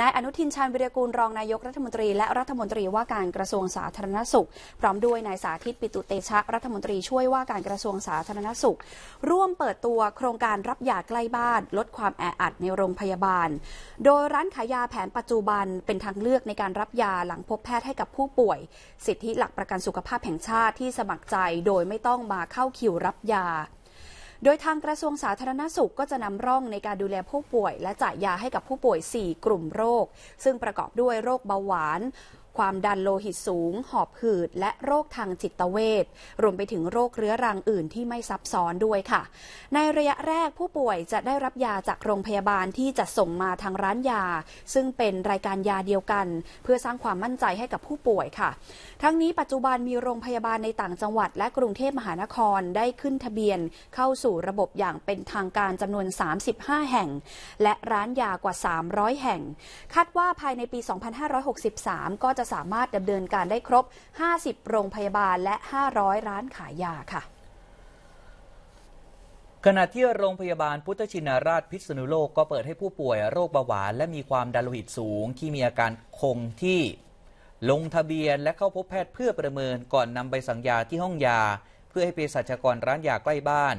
นายอนุทินชาญวิรกูลรองนายกรัฐมนตรีและรัฐมนตรีว่าการกระทรวงสาธารณสุขพร้อมด้วยนายสาธิต ปิตุเตชะรัฐมนตรีช่วยว่าการกระทรวงสาธารณสุข ร่วมเปิดตัวโครงการรับยาใกล้บ้าน ลดความแออัดในโรงพยาบาล โดยร้านขายยาแผนปัจจุบันเป็นทางเลือกในการรับยาหลังพบแพทย์ให้กับผู้ป่วย สิทธิหลักประกันสุขภาพแห่งชาติที่สมัครใจ โดยไม่ต้องมาเข้าคิวรับยาโดยทางกระทรวงสาธารณสุขก็จะนำร่องในการดูแลผู้ป่วย และจ่ายยาให้กับผู้ป่วย 4 กลุ่มโรค ซึ่งประกอบด้วยโรคเบาหวานความดันโลหิตสูง หอบหืด และโรคทางจิตเวชรวมไปถึงโรคเรื้อรังอื่นที่ไม่ซับซ้อนด้วยค่ะ ในระยะแรกผู้ป่วยจะได้รับยาจากโรงพยาบาลที่จะส่งมาทางร้านยา ซึ่งเป็นรายการยาเดียวกัน เพื่อสร้างความมั่นใจให้กับผู้ป่วยค่ะ ทั้งนี้ปัจจุบันมีโรงพยาบาลในต่างจังหวัดและกรุงเทพมหานครได้ขึ้นทะเบียนเข้าสู่ระบบอย่างเป็นทางการจำนวน 35 แห่ง และร้านยากว่า 300 แห่ง คาดว่าภายในปี 2563 ก็จะจะสามารถดำเนินการได้ครบ 50 โรงพยาบาลและ 500 ร้านขายยาค่ะ ขณะที่โรงพยาบาลพุทธชินราชพิษณุโลกก็เปิดให้ผู้ป่วยโรคเบาหวานและมีความดันโลหิตสูงที่มีอาการคงที่ ลงทะเบียนและเข้าพบแพทย์เพื่อประเมินก่อนนำใบสั่งยาที่ห้องยา เพื่อให้เภสัชกรร้านยาใกล้บ้าน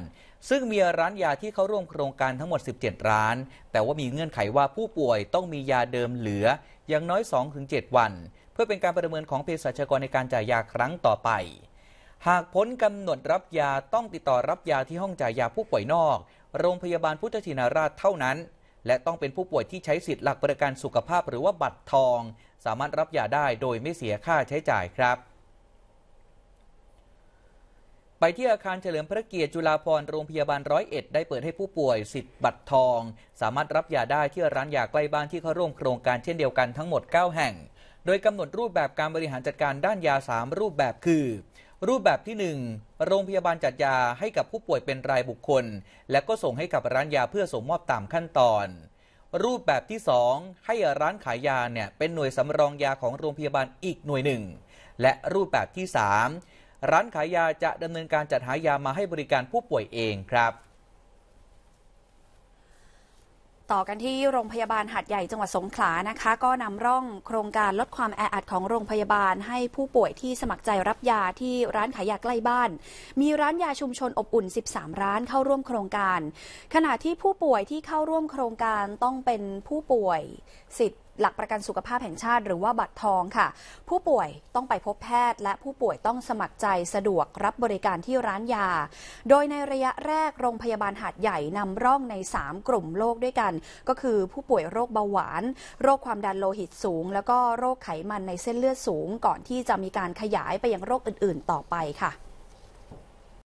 ซึ่งมีร้านยาที่เข้าร่วมโครงการทั้งหมด 17 ร้าน แต่ว่ามีเงื่อนไขว่าผู้ป่วยต้องมียาเดิมเหลืออย่างน้อย 2-7 วันเพื่อเป็นการประเมินของเภสัชกรในการจ่ายยาครั้งต่อไป หากพ้นกำหนดรับยาต้องติดต่อรับยาที่ห้องจ่ายยาผู้ป่วยนอก โรงพยาบาลพุทธชินราชเท่านั้น และต้องเป็นผู้ป่วยที่ใช้สิทธิ์หลักประกันสุขภาพหรือว่าบัตรทอง สามารถรับยาได้โดยไม่เสียค่าใช้จ่ายครับ ไปที่อาคารเฉลิมพระเกียรติจุฬาภรณ์โรงพยาบาลร้อยเอ็ดได้เปิดให้ผู้ป่วยสิทธิ์บัตรทอง สามารถรับยาได้ที่ร้านยาใกล้บ้านที่เข้าร่วมโครงการเช่นเดียวกันทั้งหมด 9 แห่งโดยกำหนดรูปแบบการบริหารจัดการด้านยา 3 รูปแบบคือ รูปแบบที่ 1 โรงพยาบาลจัดยาให้กับผู้ป่วยเป็นรายบุคคล และก็ส่งให้กับร้านยาเพื่อส่งมอบตามขั้นตอน รูปแบบที่ 2 ให้ร้านขายยาเนี่ยเป็นหน่วยสำรองยาของโรงพยาบาลอีกหน่วยหนึ่งและรูปแบบที่ 3 ร้านขายยาจะดำเนินการจัดหายามาให้บริการผู้ป่วยเองครับต่อกันที่โรงพยาบาลหัดใหญ่จังหวัดสงขลานะคะ ก็นำร่องโครงการลดความแออัดของโรงพยาบาล ให้ผู้ป่วยที่สมัครใจรับยาที่ร้านขายยาใกล้บ้าน มีร้านยาชุมชนอบอุ่น 13 ร้านเข้าร่วมโครงการ ขณะที่ผู้ป่วยที่เข้าร่วมโครงการต้องเป็นผู้ป่วยสิทธิหลักประกันสุขภาพแห่งชาติหรือว่าบัตรทองค่ะ ผู้ป่วยต้องไปพบแพทย์และผู้ป่วยต้องสมัครใจสะดวกรับบริการที่ร้านยา โดยในระยะแรกโรงพยาบาลหาดใหญ่นำร่องใน 3 กลุ่มโรคด้วยกัน ก็คือผู้ป่วยโรคเบาหวาน โรคความดันโลหิตสูง แล้วก็โรคไขมันในเส้นเลือดสูงก่อนที่จะมีการขยายไปยังโรคอื่น ๆ ต่อไปค่ะ